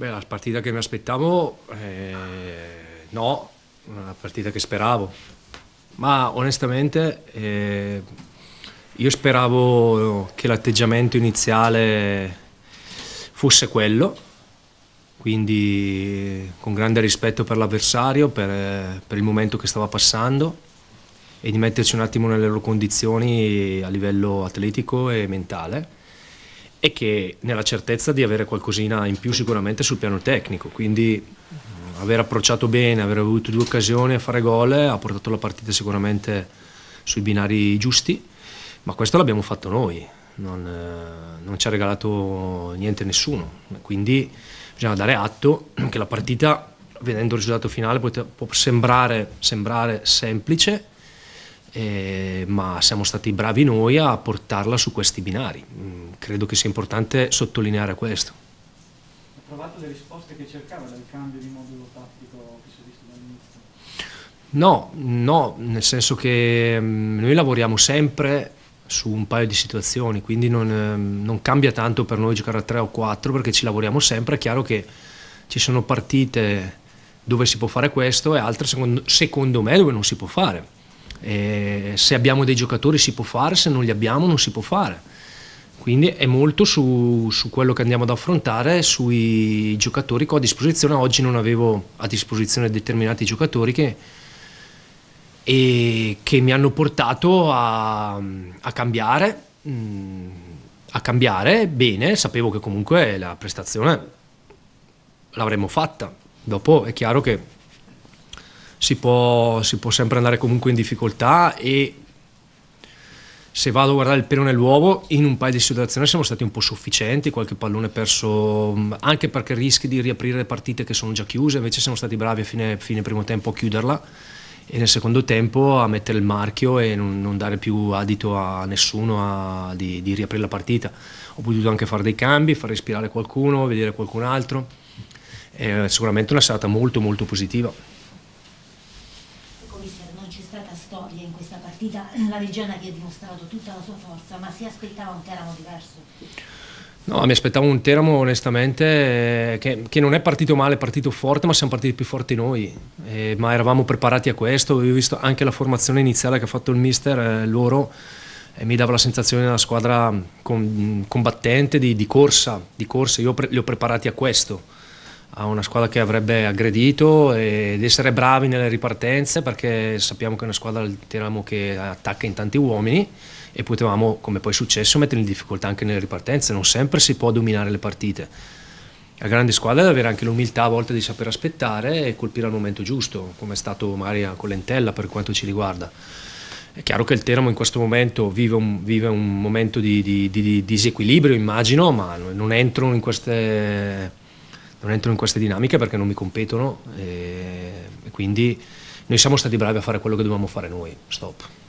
Beh, la partita che mi aspettavo, eh, no, la partita che speravo, ma onestamente eh, io speravo che l'atteggiamento iniziale fosse quello, quindi con grande rispetto per l'avversario, per, per il momento che stava passando e di metterci un attimo nelle loro condizioni a livello atletico e mentale e che nella certezza di avere qualcosina in più sicuramente sul piano tecnico, quindi aver approcciato bene, aver avuto due occasioni a fare gol ha portato la partita sicuramente sui binari giusti, ma questo l'abbiamo fatto noi, non, eh, non ci ha regalato niente nessuno, quindi bisogna dare atto che la partita, vedendo il risultato finale, può sembrare, sembrare semplice, eh, ma siamo stati bravi noi a portarla su questi binari mm, credo che sia importante sottolineare questo. Ha trovato le risposte che cercava dal cambio di modulo tattico che si è visto dall'inizio? No, no, nel senso che mm, noi lavoriamo sempre su un paio di situazioni, quindi non, ehm, non cambia tanto per noi giocare a 3 o 4 perché ci lavoriamo sempre, è chiaro che ci sono partite dove si può fare questo e altre secondo, secondo me dove non si può fare. E se abbiamo dei giocatori si può fare, se non li abbiamo non si può fare. Quindi è molto su, su quello che andiamo ad affrontare, sui giocatori che ho a disposizione. Oggi non avevo a disposizione determinati giocatori che, che mi hanno portato a, a cambiare. Mm, a cambiare bene, sapevo che comunque la prestazione l'avremmo fatta. Dopo è chiaro che si può, si può sempre andare comunque in difficoltà e se vado a guardare il pelo nell'uovo, in un paio di situazioni siamo stati un po' sufficienti, qualche pallone perso, anche perché rischi di riaprire partite che sono già chiuse, invece siamo stati bravi a fine, fine primo tempo a chiuderla e nel secondo tempo a mettere il marchio e non, non dare più adito a nessuno a, di, di, riaprire la partita. Ho potuto anche fare dei cambi, far respirare qualcuno, vedere qualcun altro, eh, è sicuramente una serata molto molto positiva vista non c'è stata storia in questa partita, la Reggiana vi ha dimostrato tutta la sua forza, ma si aspettava un Teramo diverso? No, mi aspettavo un Teramo onestamente eh, che, che, non è partito male, è partito forte, ma siamo partiti più forti noi, eh, ma eravamo preparati a questo, avevo visto anche la formazione iniziale che ha fatto il mister, eh, loro, eh, mi dava la sensazione di una squadra con, combattente, di, di, corsa, di corsa, io pre, li ho preparati a questo a una squadra che avrebbe aggredito ed essere bravi nelle ripartenze perché sappiamo che è una squadra diciamo, che attacca in tanti uomini e potevamo, come poi è successo, mettere in difficoltà anche nelle ripartenze, non sempre si può dominare le partite. La grande squadra deve avere anche l'umiltà a volte di saper aspettare e colpire al momento giusto, come è stato Maria Collentella per quanto ci riguarda. È chiaro che il Teramo in questo momento vive un, vive un momento di, di, di, di disequilibrio, immagino, ma non entro in queste non entro in queste dinamiche perché non mi competono e, eh, e quindi noi siamo stati bravi a fare quello che dovevamo fare noi, stop.